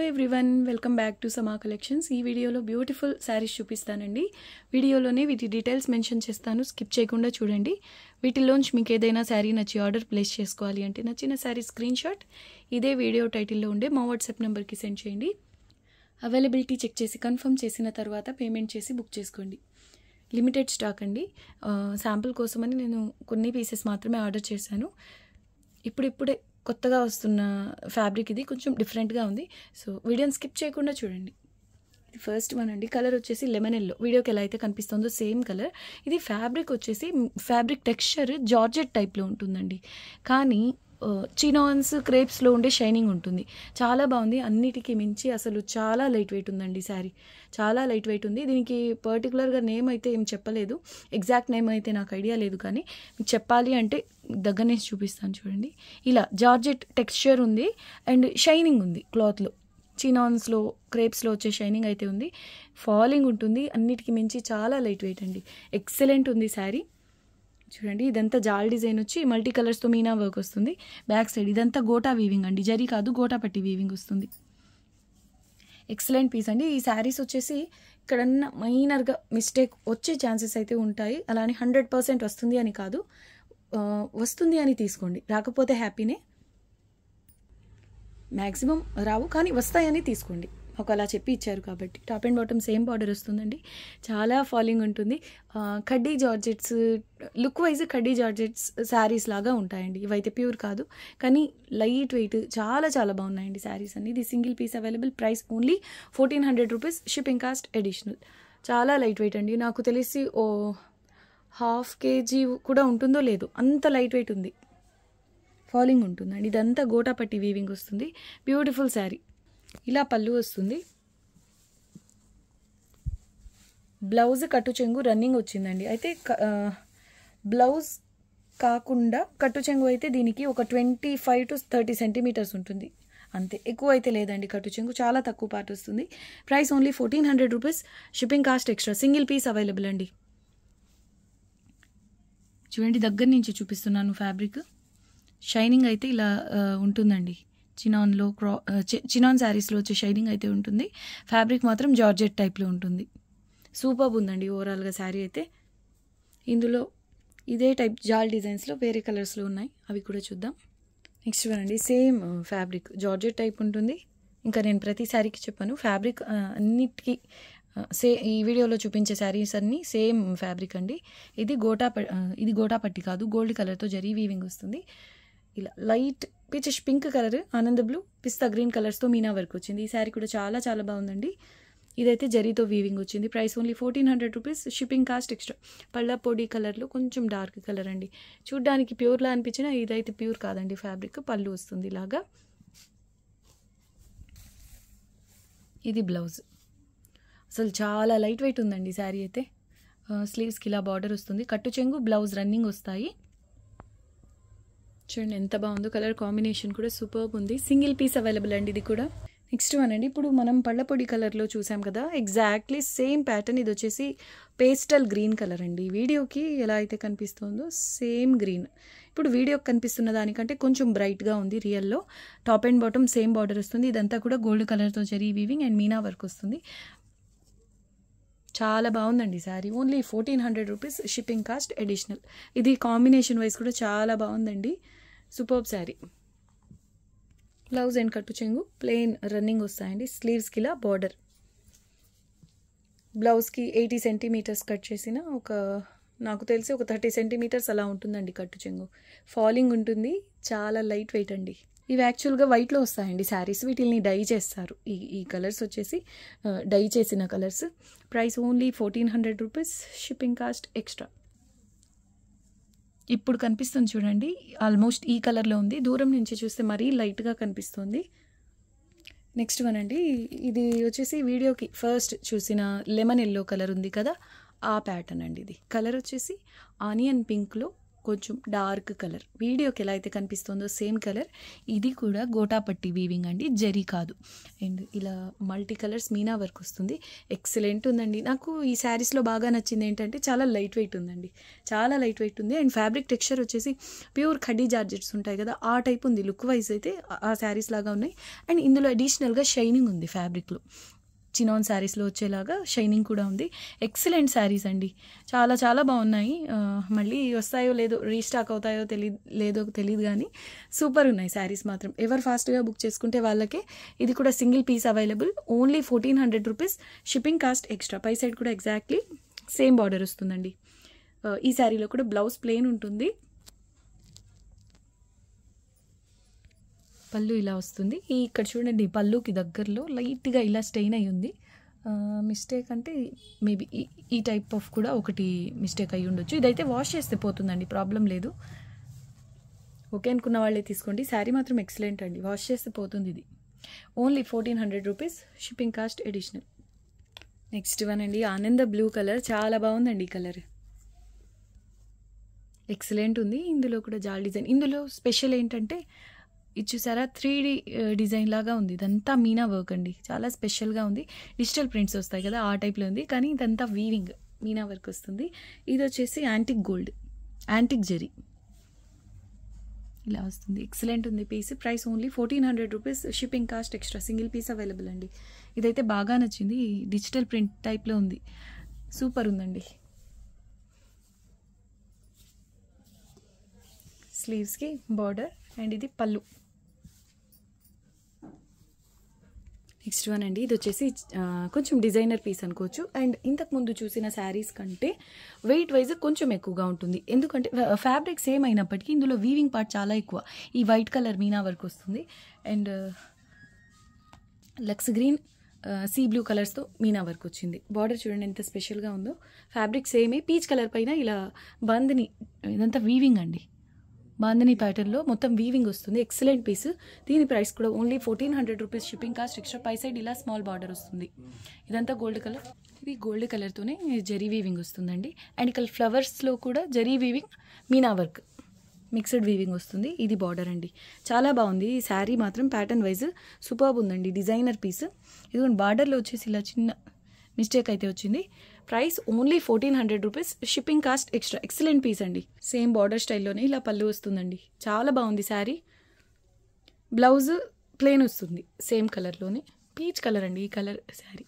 hello one welcome back to Sama collections ఈ వీడియోలో beautiful saris చూపిస్తానండి వీడియోలోనే వీటి డీటెయిల్స్ మెన్షన్ చేస్తాను స్కిప్ చేయకుండా చూడండి వీటిలోంచి మీకు ఏదైనా శారీ నచ్చి ఆర్డర్ ప్లేస్ చేసుకోవాలి అంటే నచ్చిన శారీ స్క్రీన్ షాట్ ఇదే వీడియో టైటిల్లో ఉండే మా వాట్సాప్ నెంబర్కి సెండ్ చేయండి అవైలబిలిటీ చెక్ చేసి కన్ఫర్మ్ చేసిన తర్వాత పేమెంట్ చేసి బుక్ చేసుకోండి లిమిటెడ్ స్టాక్ అండి శాంపుల్ కోసమని నేను కొన్ని పీసెస్ మాత్రమే ఆర్డర్ చేశాను ఇప్పుడిప్పుడే కొత్తగా వస్తున్న ఫ్యాబ్రిక్ ఇది కొంచెం డిఫరెంట్గా ఉంది సో వీడియోని స్కిప్ చేయకుండా చూడండి ఫస్ట్ వన్ అండి కలర్ వచ్చేసి లెమన్ ఎల్లో వీడియోకి ఎలా అయితే కనిపిస్తుందో సేమ్ కలర్ ఇది ఫ్యాబ్రిక్ వచ్చేసి ఫ్యాబ్రిక్ టెక్స్చర్ జార్జెట్ టైప్లో ఉంటుందండి కానీ చీనాన్స్ క్రేప్స్లో ఉండే షైనింగ్ ఉంటుంది చాలా బాగుంది అన్నిటికీ మించి అసలు చాలా లైట్ వెయిట్ ఉందండి శారీ చాలా లైట్ వెయిట్ ఉంది దీనికి పర్టికులర్గా నేమ్ అయితే ఏం చెప్పలేదు ఎగ్జాక్ట్ నేమ్ అయితే నాకు ఐడియా లేదు కానీ మీకు చెప్పాలి అంటే దగ్గర నుంచి చూపిస్తాను చూడండి ఇలా జార్జెట్ టెక్స్చర్ ఉంది అండ్ షైనింగ్ ఉంది క్లాత్లో చినాన్స్లో క్రేప్స్లో వచ్చే షైనింగ్ అయితే ఉంది ఫాలింగ్ ఉంటుంది అన్నిటికీ మించి చాలా లైట్ వెయిట్ అండి ఎక్సలెంట్ ఉంది శారీ చూడండి ఇదంతా జాల్ డిజైన్ వచ్చి మల్టీ కలర్స్తో మీనా వర్క్ వస్తుంది బ్యాక్ సైడ్ ఇదంతా గోటా వీవింగ్ అండి జరీ కాదు గోటా పట్టి వీవింగ్ వస్తుంది ఎక్సలెంట్ పీస్ అండి ఈ శారీస్ వచ్చేసి ఇక్కడన్నా మైనర్గా మిస్టేక్ వచ్చే ఛాన్సెస్ అయితే ఉంటాయి అలానే హండ్రెడ్ పర్సెంట్ వస్తుంది అని కాదు వస్తుంది అని తీసుకోండి రాకపోతే హ్యాపీనే మ్యాక్సిమం రావు కానీ వస్తాయని తీసుకోండి ఒకలా అలా చెప్పి ఇచ్చారు కాబట్టి top and bottom same border వస్తుందండి చాలా ఫాలింగ్ ఉంటుంది khaddi georgettes look wise khaddi georgettes saris లాగా ఉంటాయండి ఇవైతే ప్యూర్ కాదు కానీ లైట్ వెయిట్ చాలా చాలా బాగున్నాయండి శారీస్ అన్ని ఇది single piece available price only fourteen hundred rupees shipping cost additional చాలా లైట్ వెయిట్ అండి నాకు తెలిసి ఓ హాఫ్ కేజీ కూడా ఉంటుందో లేదు అంత లైట్ వెయిట్ ఉంది ఫాలింగ్ ఉంటుందండి ఇదంతా గోటాపట్టి వీవింగ్ వస్తుంది బ్యూటిఫుల్ శారీ ఇలా పళ్ళు వస్తుంది బ్లౌజ్ కట్టు చెంగు రన్నింగ్ వచ్చిందండి అయితే బ్లౌజ్ కాకుండా కట్టు చెంగు అయితే దీనికి ఒక twenty five to thirty centimetres ఉంటుంది అంతే ఎక్కువ అయితే లేదండి కట్టు చెంగు చాలా తక్కువ పార్ట్ వస్తుంది price only fourteen hundred rupees shipping cost extra single piece available అండి చూడండి దగ్గర నుంచి చూపిస్తున్నాను ఫ్యాబ్రిక్ షైనింగ్ అయితే ఇలా ఉంటుందండి చినాన్లో క్రా చినాన్ శారీస్లో వచ్చే షైనింగ్ అయితే ఉంటుంది ఫ్యాబ్రిక్ మాత్రం జార్జెట్ టైప్లో ఉంటుంది సూపర్బ్ ఉందండి ఓవరాల్గా శారీ అయితే ఇందులో ఇదే టైప్ జాల్ డిజైన్స్లో వేరే కలర్స్లో ఉన్నాయి అవి కూడా చూద్దాం నెక్స్ట్ చూడండి సేమ్ ఫ్యాబ్రిక్ జార్జెట్ టైప్ ఉంటుంది ఇంకా నేను ప్రతి శారీకి చెప్పాను ఫ్యాబ్రిక్ అన్నిటికీ సే ఈ వీడియోలో చూపించే శారీస్ అన్నీ సేమ్ ఫ్యాబ్రిక్ అండి ఇది గోటా ఇది గోటా పట్టి కాదు గోల్డ్ కలర్తో జరీ వీవింగ్ వస్తుంది ఇలా లైట్ పీచెస్ పింక్ కలర్ ఆనంద బ్లూ పిస్తా గ్రీన్ కలర్స్తో మీనా వర్క్ వచ్చింది ఈ శారీ కూడా చాలా చాలా బాగుందండి ఇదైతే జరీతో వీవింగ్ వచ్చింది price only fourteen hundred rupees shipping cost extra పళ్ళ పొడి కలర్లో కొంచెం డార్క్ కలర్ అండి చూడ్డానికి ప్యూర్లా అనిపించినా ఇదైతే ప్యూర్ కాదండి ఫ్యాబ్రిక్ పళ్ళు వస్తుంది ఇలాగా ఇది బ్లౌజ్ అసలు చాలా లైట్ వెయిట్ ఉందండి శారీ అయితే స్లీవ్స్కి ఇలా బార్డర్ వస్తుంది కట్టు చెంగు బ్లౌజ్ రన్నింగ్ వస్తాయి చూడండి ఎంత బాగుందో కలర్ కాంబినేషన్ కూడా సూపర్ ఉంది సింగిల్ పీస్ అవైలబుల్ అండి ఇది కూడా నెక్స్ట్ వన్ అండి ఇప్పుడు మనం పళ్ళ పొడి కలర్లో చూసాం కదా ఎగ్జాక్ట్లీ సేమ్ ప్యాటర్న్ ఇది వచ్చేసి పేస్టల్ గ్రీన్ కలర్ అండి వీడియోకి ఎలా అయితే కనిపిస్తుందో సేమ్ గ్రీన్ ఇప్పుడు వీడియోకి కనిపిస్తున్న దానికంటే కొంచెం బ్రైట్గా ఉంది రియల్లో top and bottom same border వస్తుంది ఇదంతా కూడా గోల్డ్ కలర్తో జరిగి వీవింగ్ అండ్ మీనా వర్క్ వస్తుంది చాలా బాగుందండి sari only fourteen hundred rupees shipping cost additional ఇది కాంబినేషన్ వైస్ కూడా చాలా బాగుందండి సూపర్బ్ శారీ బ్లౌజ్ అండ్ కట్టు చెంగు ప్లెయిన్ రన్నింగ్ వస్తాయండి స్లీవ్స్కి ఇలా బార్డర్ బ్లౌజ్కి ఎయిటీ సెంటీమీటర్స్ కట్ చేసిన ఒక నాకు తెలిసి ఒక థర్టీ సెంటీమీటర్స్ అలా ఉంటుందండి కట్టు చెంగు ఫాలింగ్ ఉంటుంది చాలా లైట్ వెయిట్ అండి ఇవి యాక్చువల్గా వైట్లో వస్తాయండి శారీస్ వీటిల్ని డై చేస్తారు ఈ ఈ కలర్స్ వచ్చేసి డై చేసిన colours price only fourteen hundred rupees shipping cost extra ఇప్పుడు కనిపిస్తుంది చూడండి ఆల్మోస్ట్ ఈ కలర్లో ఉంది దూరం నుంచి చూస్తే మరీ లైట్గా కనిపిస్తుంది నెక్స్ట్ వన్ అండి ఇది వచ్చేసి వీడియోకి ఫస్ట్ చూసిన లెమన్ ఎల్లో కలర్ ఉంది కదా ఆ ప్యాటర్న్ అండి ఇది కలర్ వచ్చేసి ఆనియన్ పింక్లో కొంచెం డార్క్ కలర్ వీడియోకి ఎలా అయితే కనిపిస్తుందో సేమ్ కలర్ ఇది కూడా గోటాపట్టి వీవింగ్ అండి జరీ కాదు అండ్ ఇలా మల్టీ కలర్స్ మీనా వర్క్ వస్తుంది ఎక్సలెంట్ ఉందండి నాకు ఈ శారీస్లో బాగా నచ్చింది ఏంటంటే చాలా లైట్ వెయిట్ ఉందండి చాలా లైట్ వెయిట్ ఉంది అండ్ ఫ్యాబ్రిక్ టెక్స్చర్ వచ్చేసి ప్యూర్ ఖడ్డీ జార్జెట్స్ ఉంటాయి కదా ఆ టైప్ ఉంది లుక్ వైజ్ అయితే ఆ శారీస్ లాగా ఉన్నాయి అండ్ ఇందులో అడిషనల్గా షైనింగ్ ఉంది ఫ్యాబ్రిక్లో చినోన్ శారీస్లో వచ్చేలాగా షైనింగ్ కూడా ఉంది ఎక్సలెంట్ శారీస్ అండి చాలా చాలా బాగున్నాయి మళ్ళీ వస్తాయో లేదో రీస్టాక్ అవుతాయో తెలియదు లేదో తెలియదు కానీ సూపర్ ఉన్నాయి శారీస్ మాత్రం ఎవరు ఫాస్ట్గా బుక్ చేసుకుంటే వాళ్ళకే ఇది కూడా single piece available only fourteen hundred rupees shipping cost extra పై సైడ్ కూడా ఎగ్జాక్ట్లీ సేమ్ బార్డర్ వస్తుందండి ఈ శారీలో కూడా బ్లౌజ్ ప్లెయిన్ ఉంటుంది పళ్ళు ఇలా వస్తుంది ఇక్కడ చూడండి పళ్ళుకి దగ్గరలో లైట్గా ఇలా స్టెయిన్ అయి ఉంది మిస్టేక్ అంటే మేబీ ఈ టైప్ ఆఫ్ కూడా ఒకటి మిస్టేక్ అయి ఉండొచ్చు ఇదైతే వాష్ చేస్తే పోతుందండి ప్రాబ్లం లేదు ఓకే అనుకున్న వాళ్ళే తీసుకోండి శారీ మాత్రం ఎక్సలెంట్ అండి వాష్ చేస్తే పోతుంది ఇది only fourteen hundred rupees shipping cost additional next one అండి ఆనంద బ్లూ కలర్ చాలా బాగుందండి ఈ కలర్ ఎక్సలెంట్ ఉంది ఇందులో కూడా జాల్ డిజైన్ ఇందులో స్పెషల్ ఏంటంటే ఇది చూసారా త్రీ డి డిజైన్ లాగా ఉంది ఇదంతా మీనా వర్క్ అండి చాలా స్పెషల్గా ఉంది డిజిటల్ ప్రింట్స్ వస్తాయి కదా ఆ టైప్లో ఉంది కానీ ఇదంతా వీవింగ్ మీనా వర్క్ వస్తుంది ఇది వచ్చేసి యాంటిక్ గోల్డ్ యాంటిక్ జెరీ ఇలా వస్తుంది ఎక్సలెంట్ ఉంది piece price only fourteen hundred rupees shipping cost extra single piece available అండి ఇదైతే బాగా నచ్చింది డిజిటల్ ప్రింట్ టైప్లో ఉంది సూపర్ ఉందండి స్లీవ్స్కి బార్డర్ అండ్ ఇది పళ్ళు నెక్స్ట్ వన్ అండి ఇది వచ్చేసి కొంచెం డిజైనర్ పీస్ అనుకోవచ్చు అండ్ ఇంతకుముందు చూసిన శారీస్ కంటే వెయిట్ వైజ్ కొంచెం ఎక్కువగా ఉంటుంది ఎందుకంటే ఫ్యాబ్రిక్ సేమ్ అయినప్పటికీ ఇందులో వీవింగ్ పార్ట్ చాలా ఎక్కువ ఈ వైట్ కలర్ మీనా వర్క్ వస్తుంది అండ్ లక్స్ గ్రీన్ సీ బ్లూ కలర్స్తో మీనా వర్క్ వచ్చింది బార్డర్ చూడండి ఎంత స్పెషల్గా ఉందో ఫ్యాబ్రిక్ సేమే పీచ్ కలర్ పైన ఇలా బంద్ని ఇదంతా వీవింగ్ అండి బాందని ప్యాటర్న్లో మొత్తం వీవింగ్ వస్తుంది ఎక్సలెంట్ పీస్ దీని ప్రైస్ కూడా only fourteen hundred rupees shipping cost extra పై సైడ్ ఇలా స్మాల్ బార్డర్ వస్తుంది ఇదంతా గోల్డ్ కలర్ ఇది గోల్డ్ కలర్తోనే జరీ వీవింగ్ వస్తుందండి అండ్ ఇక్కడ ఫ్లవర్స్లో కూడా zari weaving meena work mixed weaving వస్తుంది ఇది బార్డర్ అండి చాలా బాగుంది ఈ శారీ మాత్రం ప్యాటర్న్ వైజ్ సూపర్బ్ ఉందండి డిజైనర్ పీస్ ఇది బార్డర్లో వచ్చేసి ఇలా చిన్న మిస్టేక్ అయితే వచ్చింది price only fourteen hundred rupees shipping cost extra excellent piece అండి సేమ్ బార్డర్ స్టైల్లోనే ఇలా పళ్ళు వస్తుందండి చాలా బాగుంది శారీ బ్లౌజ్ ప్లెయిన్ వస్తుంది సేమ్ కలర్లోనే పీచ్ కలర్ అండి ఈ కలర్ శారీ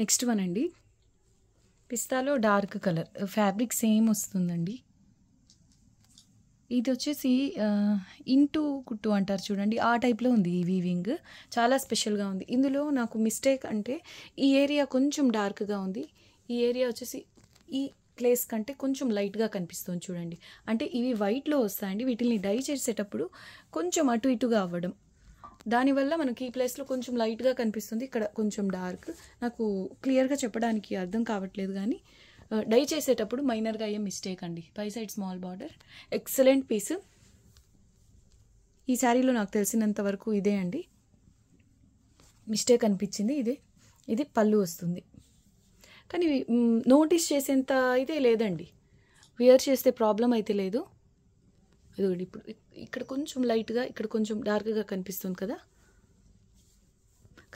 నెక్స్ట్ వన్ అండి పిస్తాలో డార్క్ కలర్ ఫ్యాబ్రిక్ సేమ్ వస్తుందండి ఇది వచ్చేసి ఇంటూ కుట్టు అంటారు చూడండి ఆ టైప్లో ఉంది ఈ వీవింగ్ చాలా స్పెషల్గా ఉంది ఇందులో నాకు మిస్టేక్ అంటే ఈ ఏరియా కొంచెం డార్క్గా ఉంది ఈ ఏరియా వచ్చేసి ఈ ప్లేస్ కంటే కొంచెం లైట్గా కనిపిస్తుంది చూడండి అంటే ఇవి వైట్లో వస్తాయండి వీటిని డై చేసేటప్పుడు కొంచెం అటు ఇటుగా అవ్వడం దానివల్ల మనకి ఈ ప్లేస్లో కొంచెం లైట్గా కనిపిస్తుంది ఇక్కడ కొంచెం డార్క్ నాకు క్లియర్గా చెప్పడానికి అర్థం కావట్లేదు కానీ డై uh, చేసేటప్పుడు మైనర్గా అయ్యే మిస్టేక్ అండి పై side small border excellent piece ఈ శారీలో నాకు తెలిసినంత వరకు ఇదే అండి మిస్టేక్ అనిపించింది ఇది ఇది పళ్ళు వస్తుంది కానీ నోటీస్ చేసేంత అయితే లేదండి వియర్ చేస్తే ప్రాబ్లం అయితే లేదు అదిగోండి ఇప్పుడు ఇక్కడ కొంచెం లైట్గా ఇక్కడ కొంచెం డార్క్గా కనిపిస్తుంది కదా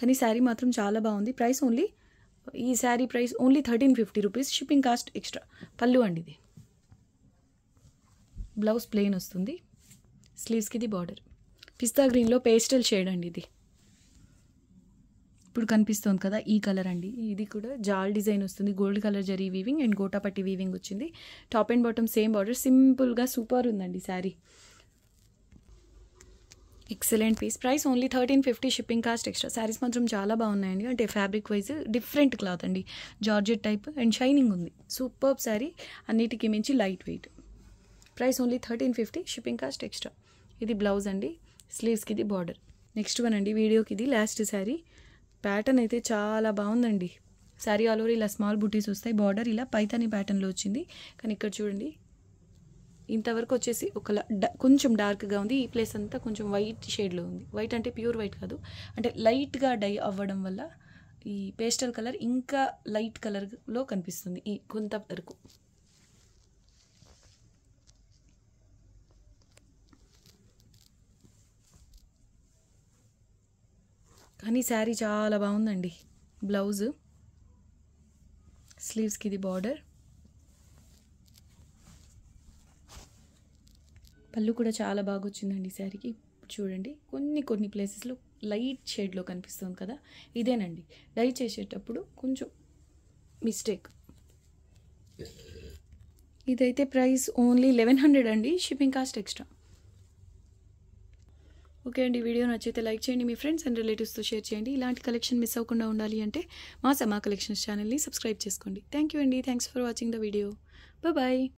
కానీ శారీ మాత్రం చాలా బాగుంది ప్రైస్ ఓన్లీ ఈ sari price only thirteen fifty rupees shipping cost extra పళ్ళు అండి ఇది బ్లౌజ్ ప్లెయిన్ వస్తుంది స్లీవ్స్కి ఇది బార్డర్ పిస్తా గ్రీన్లో పేస్టల్ షేడ్ అండి ఇది ఇప్పుడు కనిపిస్తుంది కదా ఈ కలర్ అండి ఇది కూడా జాల్ డిజైన్ వస్తుంది gold colour zari weaving and gota patti weaving వచ్చింది top and bottom same border సింపుల్గా సూపర్ ఉందండి sari excellent piece price only thirteen fifty shipping cost extra saris మాత్రం చాలా బాగున్నాయండి అంటే ఫ్యాబ్రిక్ వైజ్ డిఫరెంట్ క్లాత్ అండి జార్జెట్ టైప్ అండ్ షైనింగ్ ఉంది సూపర్ శారీ అన్నిటికీ మించి light weight price only thirteen fifty shipping cost extra ఇది బ్లౌజ్ అండి స్లీవ్స్కి ఇది బార్డర్ నెక్స్ట్ వన్ అండి వీడియోకి ఇది లాస్ట్ శారీ ప్యాటర్న్ అయితే చాలా బాగుందండి శారీ ఆల్ ఓవర్ ఇలా స్మాల్ బుటీస్ వస్తాయి బార్డర్ ఇలా పైతాని ప్యాటర్న్లో వచ్చింది కానీ ఇక్కడ చూడండి ఇంతవరకు వచ్చేసి ఒక కొంచెం డార్క్గా ఉంది ఈ ప్లేస్ అంతా కొంచెం వైట్ షేడ్లో ఉంది వైట్ అంటే ప్యూర్ వైట్ కాదు అంటే లైట్గా డై అవ్వడం వల్ల ఈ పేస్టల్ కలర్ ఇంకా లైట్ కలర్లో కనిపిస్తుంది ఈ కొంత వరకు కానీ శారీ చాలా బాగుందండి బ్లౌజ్ స్లీవ్స్కి ఇది బార్డర్ పళ్ళు కూడా చాలా బాగా వచ్చిందండి ఈసారికి చూడండి కొన్ని కొన్ని ప్లేసెస్లో లైట్ షేడ్లో కనిపిస్తుంది కదా ఇదేనండి డై చేసేటప్పుడు కొంచెం మిస్టేక్ ఇదైతే ప్రైస్ ఓన్లీ లెవెన్ హండ్రెడ్ అండి షిప్పింగ్ కాస్ట్ ఎక్స్ట్రా ఓకే అండి వీడియో నచ్చితే లైక్ చేయండి మీ ఫ్రెండ్స్ అండ్ రిలేటివ్స్తో షేర్ చేయండి ఇలాంటి కలెక్షన్ మిస్ అవ్వకుండా ఉండాలి అంటే మా సమా కలెక్షన్స్ ఛానల్ని సబ్స్క్రైబ్ చేసుకోండి థ్యాంక్ యూ అండి thanks for watching the video bye